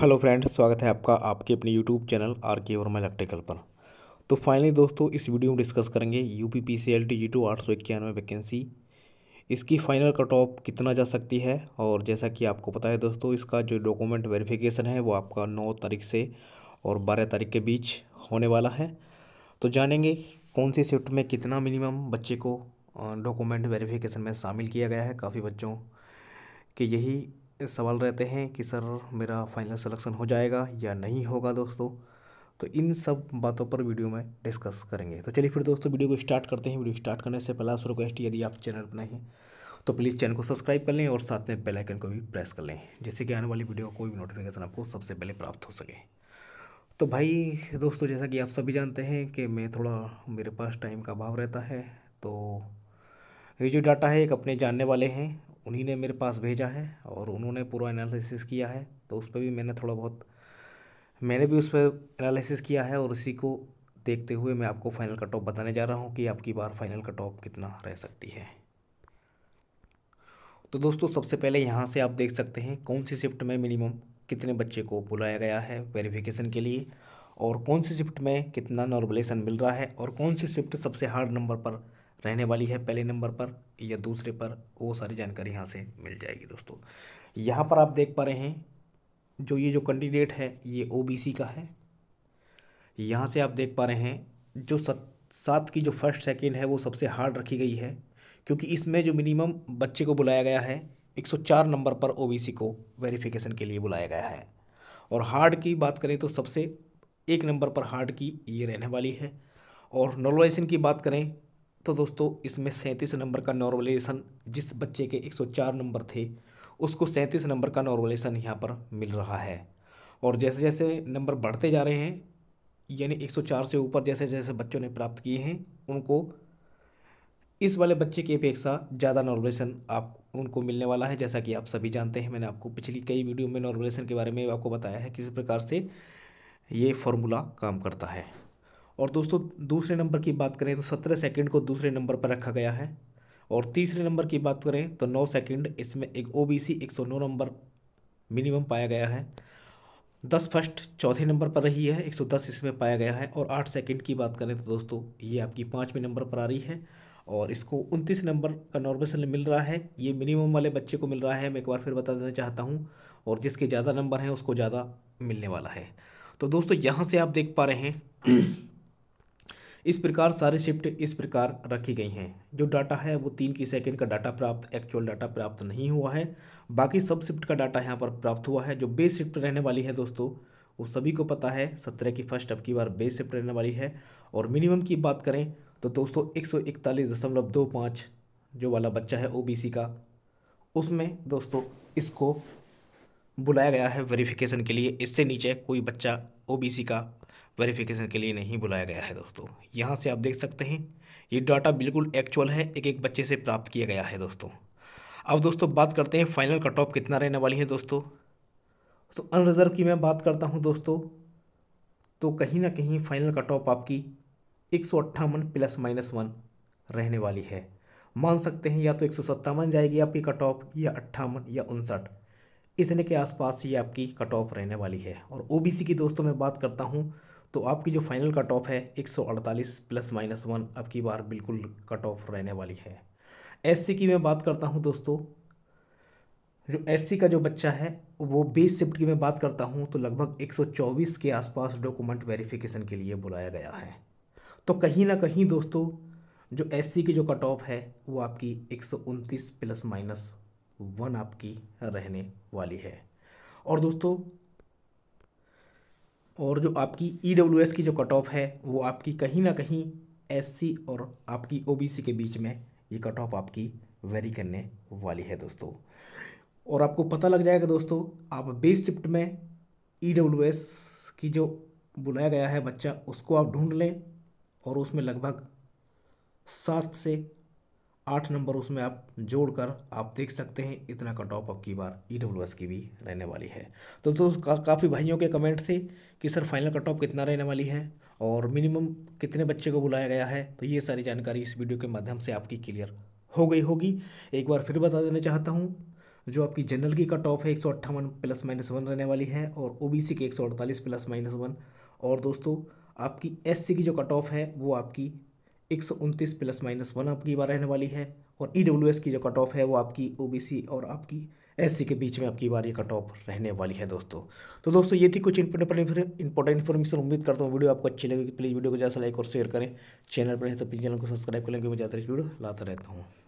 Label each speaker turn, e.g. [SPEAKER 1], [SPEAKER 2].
[SPEAKER 1] hello friends स्वागत है आपका आपके अपने यूट्यूब चैनल आर के वर्मा इलेक्ट्रिकल पर तो फाइनली दोस्तों इस वीडियो में डिस्कस करेंगे U P P C L T G two आठ सौ इक्यानवे वैकेंसी इसकी फाइनल कट ऑफ कितना जा सकती है और जैसा कि आपको पता है दोस्तों इसका जो डॉक्यूमेंट वेरिफिकेशन है वो आपका नौ तारीख से और बारह तारीख के बीच होने वाला है तो जानेंगे कौन सी शिफ्ट में कितना मिनिमम बच्चे को डॉक्यूमेंट वेरिफिकेशन में शामिल किया गया है काफ़ी बच्चों के यही सवाल रहते हैं कि सर मेरा फाइनल सिलेक्शन हो जाएगा या नहीं होगा दोस्तों तो इन सब बातों पर वीडियो में डिस्कस करेंगे तो चलिए फिर दोस्तों वीडियो को स्टार्ट करते हैं वीडियो स्टार्ट करने से पहला आप रिक्वेस्ट यदि आप चैनल पर नहीं हैं तो प्लीज़ चैनल को सब्सक्राइब कर लें और साथ में बेल आइकन को भी प्रेस कर लें जिससे कि आने वाली वीडियो कोई भी नोटिफिकेशन आपको सबसे पहले प्राप्त हो सके तो भाई दोस्तों जैसा कि आप सभी जानते हैं कि मैं थोड़ा मेरे पास टाइम का अभाव रहता है तो ये जो डाटा है एक अपने जानने वाले हैं उन्हीं ने मेरे पास भेजा है और उन्होंने पूरा एनालिसिस किया है तो उस पर भी मैंने थोड़ा बहुत मैंने भी उस पर एनालिसिस किया है और उसी को देखते हुए मैं आपको फाइनल कट ऑफ बताने जा रहा हूँ कि आपकी बार फाइनल कट ऑफ कितना रह सकती है तो दोस्तों सबसे पहले यहाँ से आप देख सकते हैं कौन सी शिफ्ट में मिनिमम कितने बच्चे को बुलाया गया है वेरिफिकेशन के लिए और कौन सी शिफ्ट में कितना नॉर्मलेसन मिल रहा है और कौन सी शिफ्ट सबसे हार्ड नंबर पर रहने वाली है पहले नंबर पर या दूसरे पर वो सारी जानकारी यहाँ से मिल जाएगी दोस्तों यहाँ पर आप देख पा रहे हैं जो ये जो कैंडिडेट है ये ओबीसी का है यहाँ से आप देख पा रहे हैं जो सत सात की जो फर्स्ट सेकेंड है वो सबसे हार्ड रखी गई है क्योंकि इसमें जो मिनिमम बच्चे को बुलाया गया है 104 नंबर पर ओबीसी को वेरिफिकेशन के लिए बुलाया गया है और हार्ड की बात करें तो सबसे एक नंबर पर हार्ड की ये रहने वाली है और नॉर्मलाइजेशन की बात करें तो दोस्तों इसमें सैंतीस नंबर का नॉर्मलाइजेशन जिस बच्चे के 104 नंबर थे उसको सैंतीस नंबर का नॉर्मलाइजेशन यहाँ पर मिल रहा है और जैसे जैसे नंबर बढ़ते जा रहे हैं यानी 104 से ऊपर जैसे जैसे बच्चों ने प्राप्त किए हैं उनको इस वाले बच्चे की अपेक्षा ज़्यादा नॉर्मलाइजेशन आप उनको मिलने वाला है जैसा कि आप सभी जानते हैं मैंने आपको पिछली कई वीडियो में नॉर्मलाइजेशन के बारे में आपको बताया है किस प्रकार से ये फॉर्मूला काम करता है और दोस्तों दूसरे नंबर की बात करें तो सत्रह सेकेंड को दूसरे नंबर पर रखा गया है और तीसरे नंबर की बात करें तो नौ सेकेंड इसमें एक ओ बी सी एक सौ नौ नंबर मिनिमम पाया गया है दस फर्स्ट चौथे नंबर पर रही है एक सौ दस इसमें पाया गया है और आठ सेकंड की बात करें तो दोस्तों ये आपकी पाँचवें नंबर पर आ रही है और इसको उनतीस नंबर का नॉर्मल सेल मिल रहा है ये मिनिमम वाले बच्चे को मिल रहा है मैं एक बार फिर बता देना चाहता हूँ और जिसके ज़्यादा नंबर हैं उसको ज़्यादा मिलने वाला है तो दोस्तों यहाँ से आप देख पा रहे हैं इस प्रकार सारे शिफ्ट इस प्रकार रखी गई हैं जो डाटा है वो तीन की सेकेंड का डाटा प्राप्त एक्चुअल डाटा प्राप्त नहीं हुआ है बाकी सब शिफ्ट का डाटा यहाँ पर प्राप्त हुआ है जो बेस शिफ्ट रहने वाली है दोस्तों वो सभी को पता है सत्रह की फर्स्ट अब की बार बेस शिफ्ट रहने वाली है और मिनिमम की बात करें तो दोस्तों एक सौ इकतालीस दशमलव दो पाँच जो वाला बच्चा है सी का उसमें दोस्तों इसको बुलाया गया है वेरिफिकेशन के लिए इससे नीचे कोई बच्चा सी का वेरिफिकेशन के लिए नहीं बुलाया गया है दोस्तों यहाँ से आप देख सकते हैं ये डाटा बिल्कुल एक्चुअल है एक एक बच्चे से प्राप्त किया गया है दोस्तों अब दोस्तों बात करते हैं फाइनल कट ऑफ कितना रहने वाली है दोस्तों तो अनरिजर्व की मैं बात करता हूँ दोस्तों तो कहीं ना कहीं फाइनल कट ऑफ आपकी एक सौ अट्ठावन प्लस माइनस वन रहने वाली है मान सकते हैं या तो एक सौ सत्तावन जाएगी आपकी कट ऑफ या अट्ठावन या उनसठ इतने के आसपास ही आपकी कट ऑफ रहने वाली है और ओबीसी की दोस्तों मैं बात करता हूँ तो आपकी जो फाइनल कट ऑफ है 148 प्लस माइनस वन अब की बार बिल्कुल कट ऑफ रहने वाली है एससी की मैं बात करता हूँ दोस्तों जो एससी का जो बच्चा है वो बेस शिफ्ट की मैं बात करता हूँ तो लगभग 124 के आसपास डॉक्यूमेंट वेरिफिकेशन के लिए बुलाया गया है तो कहीं ना कहीं दोस्तों जो एस की जो कट ऑफ है वो आपकी एक प्लस माइनस वन आपकी रहने वाली है और दोस्तों और जो आपकी ई e की जो कट ऑफ है वो आपकी कहीं ना कहीं एस और आपकी ओ के बीच में ये कट ऑफ आपकी वेरी करने वाली है दोस्तों और आपको पता लग जाएगा दोस्तों आप बेस शिफ्ट में ई e की जो बुलाया गया है बच्चा उसको आप ढूंढ लें और उसमें लगभग सात से आठ नंबर उसमें आप जोड़कर आप देख सकते हैं इतना कट ऑफ अब की बार ई डब्ल्यू एस की भी रहने वाली है तो दोस्तों का, काफ़ी भाइयों के कमेंट थे कि सर फाइनल कट ऑफ कितना रहने वाली है और मिनिमम कितने बच्चे को बुलाया गया है तो ये सारी जानकारी इस वीडियो के माध्यम से आपकी क्लियर हो गई होगी एक बार फिर बता देना चाहता हूँ जो आपकी जनरल की कट ऑफ है एक सौ अट्ठावन प्लस माइनस वन रहने वाली है और ओ की एक सौ अड़तालीस प्लस माइनस वन और दोस्तों आपकी एस की जो कट ऑफ है वो आपकी एक सौ उनतीस प्लस माइनस वन आपकी बार रहने वाली है और ई डब्ल्यू एस की जो कट ऑफ है वो आपकी ओ बी सी और आपकी एस सी के बीच में आपकी बार ये कट ऑफ रहने वाली है दोस्तों तो दोस्तों ये थी कुछ इंपॉर्टेंट इन्फॉर्मेशन उम्मीद करता हूँ वीडियो आपको अच्छी लगेगी प्लीज़ वीडियो को ज़्यादा लाइक और शेयर करें चैनल पर है तो प्लीज़ चैनल को सब्सक्राइब कर लेंगे मैं ज़्यादातर इस वीडियो लाता रहता हूँ